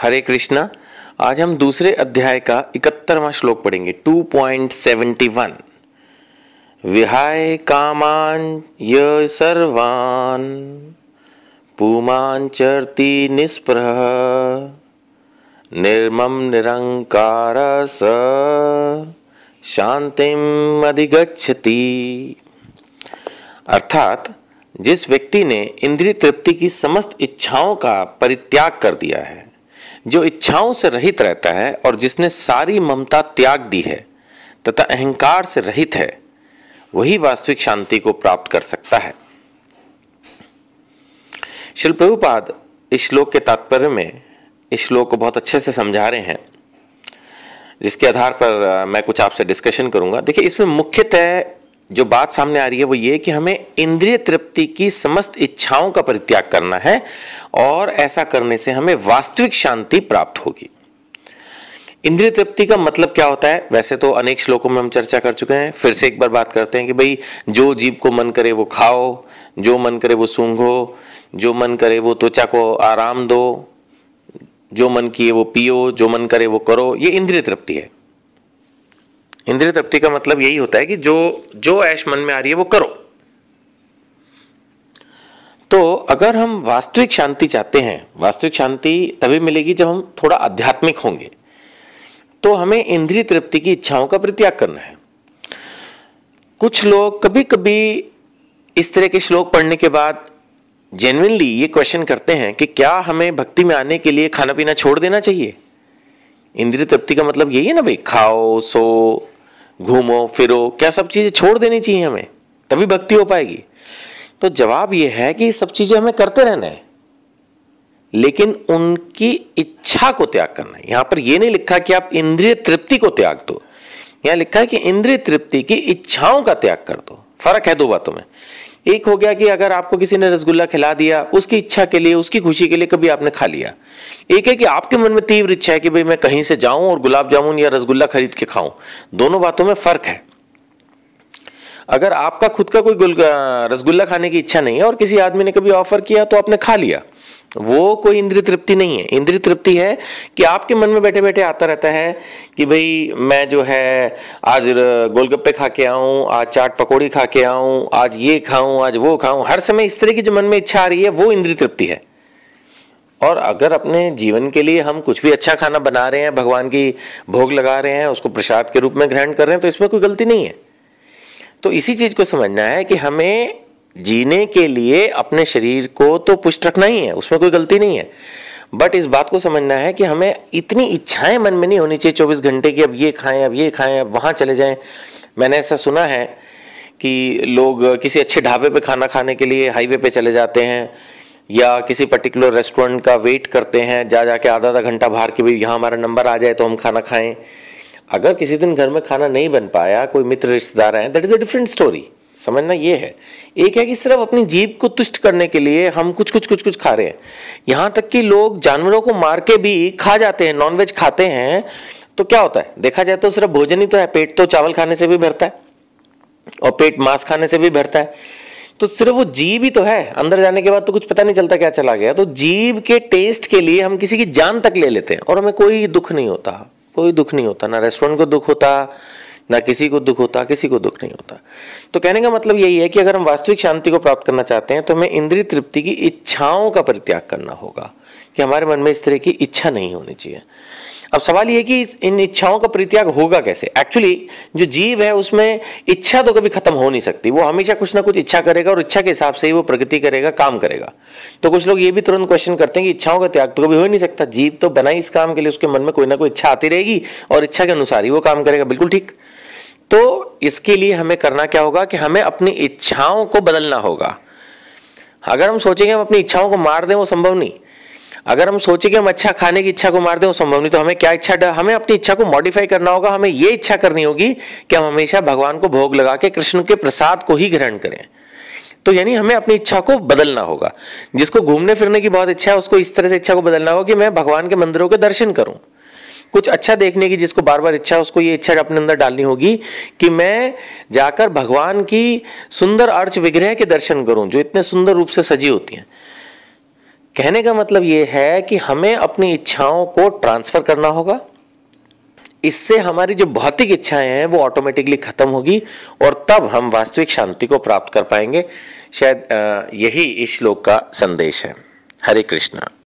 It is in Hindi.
हरे कृष्णा आज हम दूसरे अध्याय का इकहत्तरवा श्लोक पढ़ेंगे 2.71 विहाय कामान य सर्वान पुमान चरती निष्प्रह निर्मम निरंकार स शांतिम अधिगछति अर्थात जिस व्यक्ति ने इंद्रिय तृप्ति की समस्त इच्छाओं का परित्याग कर दिया है जो इच्छाओं से रहित रहता है और जिसने सारी ममता त्याग दी है तथा अहंकार से रहित है वही वास्तविक शांति को प्राप्त कर सकता है शिल प्रभुपाद इस श्लोक के तात्पर्य में इस श्लोक को बहुत अच्छे से समझा रहे हैं जिसके आधार पर मैं कुछ आपसे डिस्कशन करूंगा देखिए इसमें मुख्यतः जो बात सामने आ रही है वो ये कि हमें इंद्रिय तृप्ति की समस्त इच्छाओं का परित्याग करना है और ऐसा करने से हमें वास्तविक शांति प्राप्त होगी इंद्रिय तृप्ति का मतलब क्या होता है वैसे तो अनेक श्लोकों में हम चर्चा कर चुके हैं फिर से एक बार बात करते हैं कि भाई जो जीव को मन करे वो खाओ जो मन करे वो सूंघो जो मन करे वो त्वचा को आराम दो जो मन किए वो पियो जो मन करे वो करो ये इंद्रिय तृप्ति है इंद्रिय तृप्ति का मतलब यही होता है कि जो जो ऐश मन में आ रही है वो करो तो अगर हम वास्तविक शांति चाहते हैं वास्तविक शांति तभी मिलेगी जब हम थोड़ा आध्यात्मिक होंगे तो हमें इंद्रिय तृप्ति की इच्छाओं का परित्याग करना है कुछ लोग कभी कभी इस तरह के श्लोक पढ़ने के बाद जेनविनली ये क्वेश्चन करते हैं कि क्या हमें भक्ति में आने के लिए खाना पीना छोड़ देना चाहिए इंद्रिय तृप्ति का मतलब यही है ना भाई खाओ सो घूमो फिरो क्या सब चीज़ें छोड़ देनी चाहिए हमें तभी भक्ति हो पाएगी तो जवाब यह है कि सब चीज़ें हमें करते रहना है लेकिन उनकी इच्छा को त्याग करना है यहां पर यह नहीं लिखा कि आप इंद्रिय तृप्ति को त्याग दो यहां लिखा है कि इंद्रिय तृप्ति की इच्छाओं का त्याग कर दो फर्क है दो बातों में एक हो गया कि अगर आपको किसी ने रसगुल्ला खिला दिया उसकी इच्छा के लिए उसकी खुशी के लिए कभी आपने खा लिया एक है कि आपके मन में तीव्र इच्छा है कि भाई मैं कहीं से जाऊं और गुलाब जामुन या रसगुल्ला खरीद के खाऊं दोनों बातों में फर्क है अगर आपका खुद का कोई रसगुल्ला खाने की इच्छा नहीं है और किसी आदमी ने कभी ऑफर किया तो आपने खा लिया वो कोई इंद्रिय तृप्ति नहीं है इंद्रिय तृप्ति है कि आपके मन में बैठे बैठे आता रहता है कि भाई मैं जो है आज गोलगप्पे खा के आऊं आज चाट पकौड़ी खा के आऊं आज ये खाऊं आज वो खाऊं हर समय इस तरह की जो मन में इच्छा आ रही है वो इंद्रिय तृप्ति है और अगर अपने जीवन के लिए हम कुछ भी अच्छा खाना बना रहे हैं भगवान की भोग लगा रहे हैं उसको प्रसाद के रूप में ग्रहण कर रहे हैं तो इसमें कोई गलती नहीं है तो इसी चीज को समझना है कि हमें जीने के लिए अपने शरीर को तो पुष्ट रखना ही है उसमें कोई गलती नहीं है बट इस बात को समझना है कि हमें इतनी इच्छाएं मन में नहीं होनी चाहिए चौबीस घंटे की अब ये खाएं अब ये खाएं अब वहां चले जाएं मैंने ऐसा सुना है कि लोग किसी अच्छे ढाबे पे खाना खाने के लिए हाईवे पे चले जाते हैं या किसी पर्टिकुलर रेस्टोरेंट का वेट करते हैं जा जाके आधा आधा घंटा बाहर के भी यहाँ हमारा नंबर आ जाए तो हम खाना खाएं अगर किसी दिन घर में खाना नहीं बन पाया कोई मित्र रिश्तेदार हैं that is a different story समझना ये है एक है कि सिर्फ अपनी जीभ को तुष्ट करने के लिए हम कुछ कुछ कुछ कुछ खा रहे हैं यहाँ तक कि लोग जानवरों को मार के भी खा जाते हैं नॉनवेज खाते हैं तो क्या होता है देखा जाए तो सिर्फ भोजन ही तो है पेट तो चावल खाने से भी भरता है और पेट मांस खाने से भी भरता है तो सिर्फ वो जीव ही तो है अंदर जाने के बाद तो कुछ पता नहीं चलता क्या चला गया तो जीव के टेस्ट के लिए हम किसी की जान तक ले लेते हैं और हमें कोई दुख नहीं होता कोई दुख नहीं होता ना रेस्टोरेंट को दुख होता ना किसी को दुख होता किसी को दुख नहीं होता तो कहने का मतलब यही है कि अगर हम वास्तविक शांति को प्राप्त करना चाहते हैं तो हमें इंद्रिय तृप्ति की इच्छाओं का परित्याग करना होगा कि हमारे मन में इस तरह की इच्छा नहीं होनी चाहिए अब सवाल यह कि इन इच्छाओं का परित्याग होगा कैसे एक्चुअली जो जीव है उसमें इच्छा तो कभी खत्म हो नहीं सकती वो हमेशा कुछ ना कुछ इच्छा करेगा और इच्छा के हिसाब से ही वो प्रगति करेगा काम करेगा तो कुछ लोग ये भी तुरंत क्वेश्चन करते हैं कि इच्छाओं का त्याग तो कभी हो ही नहीं सकता जीव तो बना इस काम के लिए उसके मन में कोई ना कोई इच्छा आती रहेगी और इच्छा के अनुसार ही वो काम करेगा बिल्कुल ठीक तो इसके लिए हमें करना क्या होगा कि हमें अपनी इच्छाओं को बदलना होगा अगर हम सोचेंगे हम अपनी इच्छाओं को मार दें वो संभव नहीं अगर हम सोचें कि हम अच्छा खाने की इच्छा को मार दें वो संभव नहीं तो हमें क्या इच्छा हमें अपनी इच्छा को मॉडिफाई करना होगा हमें ये इच्छा करनी होगी कि हम हमेशा भगवान को भोग लगा के कृष्ण के प्रसाद को ही ग्रहण करें तो यानी हमें अपनी इच्छा को बदलना होगा जिसको घूमने फिरने की बहुत इच्छा है उसको इस तरह से इच्छा को बदलना होगा कि मैं भगवान के मंदिरों के दर्शन करूं कुछ अच्छा देखने की जिसको बार बार इच्छा उसको ये इच्छा अपने अंदर डालनी होगी कि मैं जाकर भगवान की सुंदर अर्च विग्रह के दर्शन करूं जो इतने सुंदर रूप से सजी होती हैं कहने का मतलब ये है कि हमें अपनी इच्छाओं को ट्रांसफर करना होगा इससे हमारी जो भौतिक इच्छाएं हैं वो ऑटोमेटिकली खत्म होगी और तब हम वास्तविक शांति को प्राप्त कर पाएंगे शायद यही इस श्लोक का संदेश है हरे कृष्णा